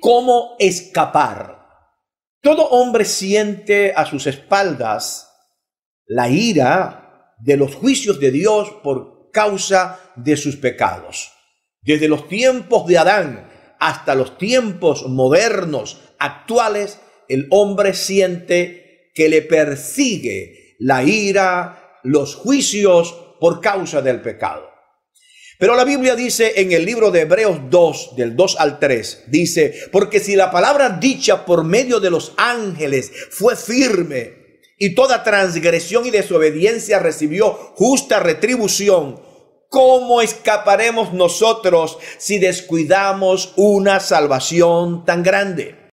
cómo escapar. Todo hombre siente a sus espaldas la ira de los juicios de Dios por causa de sus pecados. Desde los tiempos de Adán hasta los tiempos modernos, actuales, el hombre siente que le persigue la ira, los juicios por causa del pecado. Pero la Biblia dice en el libro de Hebreos 2, del 2 al 3, dice, porque si la palabra dicha por medio de los ángeles fue firme y toda transgresión y desobediencia recibió justa retribución, ¿cómo escaparemos nosotros si descuidamos una salvación tan grande?